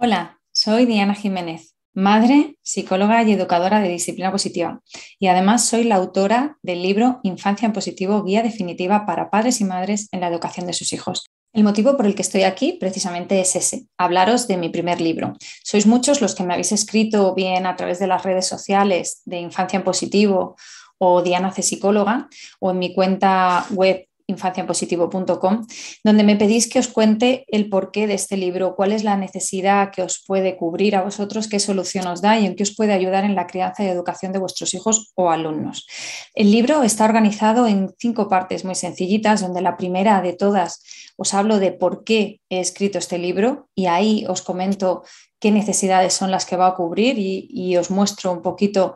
Hola, soy Diana Jiménez, madre, psicóloga y educadora de disciplina positiva. Y además soy la autora del libro Infancia en Positivo, Guía Definitiva para Padres y Madres en la Educación de sus Hijos. El motivo por el que estoy aquí precisamente es ese, hablaros de mi primer libro. Sois muchos los que me habéis escrito bien a través de las redes sociales de Infancia en Positivo o Diana hace Psicóloga o en mi cuenta web infanciapositivo.com, donde me pedís que os cuente el porqué de este libro, cuál es la necesidad que os puede cubrir a vosotros, qué solución os da y en qué os puede ayudar en la crianza y educación de vuestros hijos o alumnos. El libro está organizado en cinco partes muy sencillitas, donde la primera de todas os hablo de por qué he escrito este libro y ahí os comento qué necesidades son las que va a cubrir y, y os muestro un poquito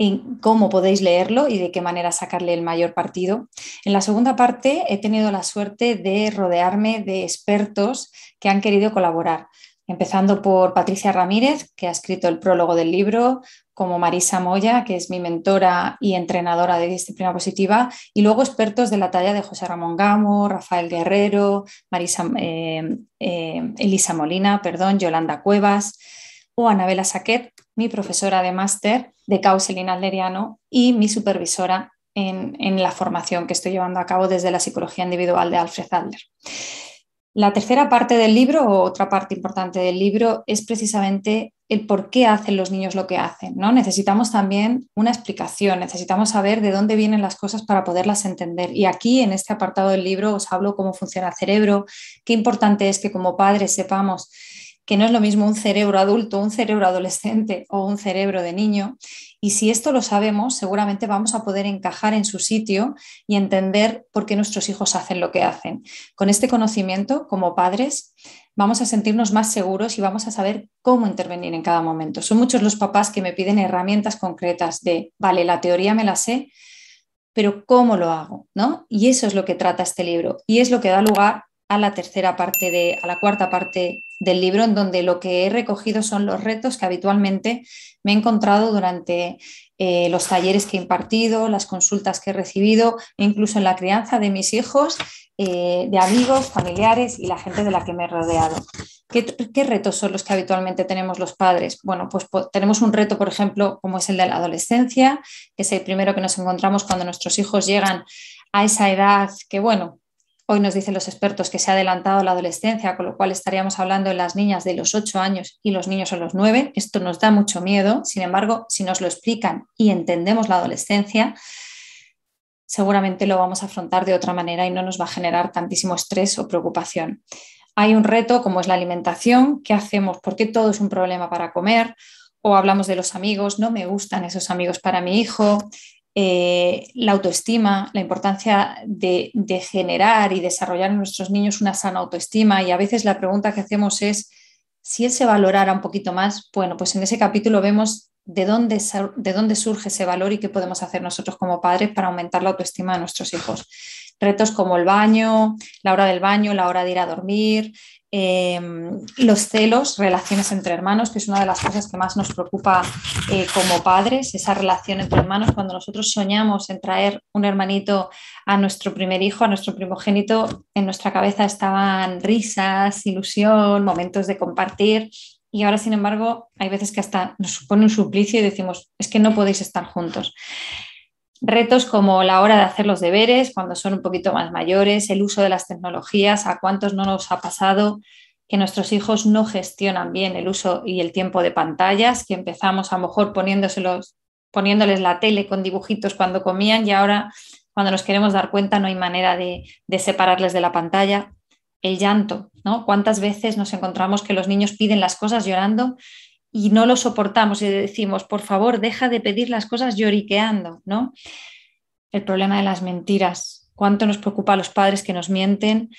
en cómo podéis leerlo y de qué manera sacarle el mayor partido. En la segunda parte he tenido la suerte de rodearme de expertos que han querido colaborar, empezando por Patricia Ramírez, que ha escrito el prólogo del libro, como Marisa Moya, que es mi mentora y entrenadora de disciplina positiva, y luego expertos de la talla de José Ramón Gamo, Rafael Guerrero, Marisa, eh, eh, Elisa Molina, perdón, Yolanda Cuevas o Anabela Saquet, mi profesora de máster, de Kauselin adleriano y mi supervisora en, la formación que estoy llevando a cabo desde la psicología individual de Alfred Adler. La tercera parte del libro, o otra parte importante del libro, es precisamente el por qué hacen los niños lo que hacen. ¿no? Necesitamos también una explicación, necesitamos saber de dónde vienen las cosas para poderlas entender. Y aquí, en este apartado del libro, os hablo cómo funciona el cerebro, qué importante es que como padres sepamos que no es lo mismo un cerebro adulto, un cerebro adolescente o un cerebro de niño. Y si esto lo sabemos, seguramente vamos a poder encajar en su sitio y entender por qué nuestros hijos hacen lo que hacen. Con este conocimiento, como padres, vamos a sentirnos más seguros y vamos a saber cómo intervenir en cada momento. Son muchos los papás que me piden herramientas concretas de, vale, la teoría me la sé, pero ¿cómo lo hago? ¿No? Y eso es lo que trata este libro y es lo que da lugar a la tercera parte de, a la cuarta parte del libro, en donde lo que he recogido son los retos que habitualmente me he encontrado durante eh, los talleres que he impartido, las consultas que he recibido, e incluso en la crianza de mis hijos, eh, de amigos, familiares y la gente de la que me he rodeado. ¿Qué, ¿Qué, retos son los que habitualmente tenemos los padres? Bueno, pues tenemos un reto, por ejemplo, como es el de la adolescencia, que es el primero que nos encontramos cuando nuestros hijos llegan a esa edad que, bueno, Hoy nos dicen los expertos que se ha adelantado la adolescencia, con lo cual estaríamos hablando en las niñas de los 8 años y los niños a los 9. Esto nos da mucho miedo. Sin embargo, si nos lo explican y entendemos la adolescencia, seguramente lo vamos a afrontar de otra manera y no nos va a generar tantísimo estrés o preocupación. Hay un reto como es la alimentación. ¿Qué hacemos? ¿Por qué todo es un problema para comer? o hablamos de los amigos, no me gustan esos amigos para mi hijo, eh, la autoestima, la importancia de, generar y desarrollar en nuestros niños una sana autoestima. Y a veces la pregunta que hacemos es, si él se valorara un poquito más, bueno, pues en ese capítulo vemos de dónde, de dónde surge ese valor y qué podemos hacer nosotros como padres para aumentar la autoestima de nuestros hijos retos como el baño, la hora del baño, la hora de ir a dormir, Em, los celos, relaciones entre hermanos, que es una de las cosas que más nos preocupa eh, como padres, esa relación entre hermanos. Cuando nosotros soñamos en traer un hermanito a nuestro primer hijo, a nuestro primogénito, en nuestra cabeza estaban risas, ilusión, momentos de compartir. Y ahora, sin embargo, hay veces que hasta nos supone un suplicio y decimos, es que no podéis estar juntos. Retos como la hora de hacer los deberes cuando son un poquito más mayores, el uso de las tecnologías, a cuántos no nos ha pasado que nuestros hijos no gestionan bien el uso y el tiempo de pantallas, que empezamos a lo mejor poniéndoselos, poniéndoles la tele con dibujitos cuando comían y ahora cuando nos queremos dar cuenta no hay manera de, de separarles de la pantalla. El llanto, ¿no? ¿Cuántas veces nos encontramos que los niños piden las cosas llorando y no lo soportamos y decimos, por favor, deja de pedir las cosas lloriqueando, ¿no? El problema de las mentiras. ¿Cuánto nos preocupa a los padres que nos mienten,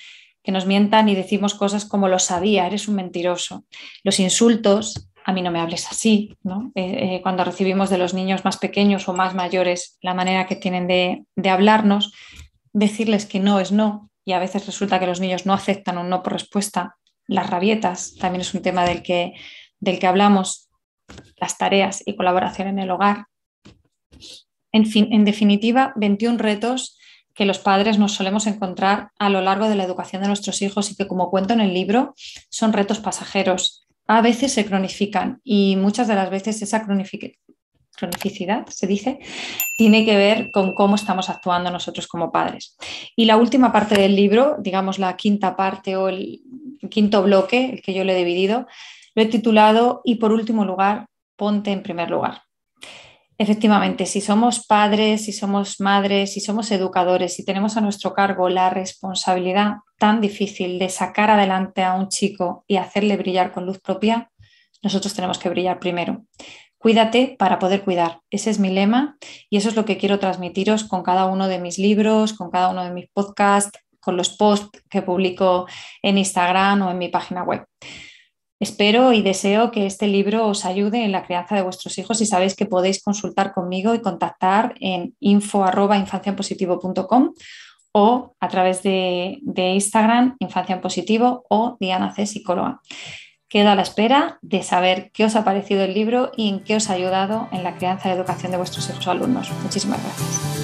que nos mientan y decimos cosas como lo sabía, eres un mentiroso? Los insultos, a mí no me hables así, ¿no? Eh, eh, cuando recibimos de los niños más pequeños o más mayores la manera que tienen de, de hablarnos, decirles que no es no, y a veces resulta que los niños no aceptan un no por respuesta. Las rabietas también es un tema del que del que hablamos, las tareas y colaboración en el hogar. En, fin, en definitiva, 21 retos que los padres nos solemos encontrar a lo largo de la educación de nuestros hijos y que, como cuento en el libro, son retos pasajeros. A veces se cronifican y muchas de las veces esa cronificidad, se dice, tiene que ver con cómo estamos actuando nosotros como padres. Y la última parte del libro, digamos la quinta parte o el quinto bloque, el que yo le he dividido, lo he titulado y por último lugar, ponte en primer lugar. Efectivamente, si somos padres, si somos madres, si somos educadores, si tenemos a nuestro cargo la responsabilidad tan difícil de sacar adelante a un chico y hacerle brillar con luz propia, nosotros tenemos que brillar primero. Cuídate para poder cuidar. Ese es mi lema y eso es lo que quiero transmitiros con cada uno de mis libros, con cada uno de mis podcasts, con los posts que publico en Instagram o en mi página web. Espero y deseo que este libro os ayude en la crianza de vuestros hijos y sabéis que podéis consultar conmigo y contactar en info.infanciapositivo.com o a través de, Instagram, Infancia en Positivo o Diana C. Psicóloga. Quedo a la espera de saber qué os ha parecido el libro y en qué os ha ayudado en la crianza y educación de vuestros hijos alumnos. Muchísimas gracias.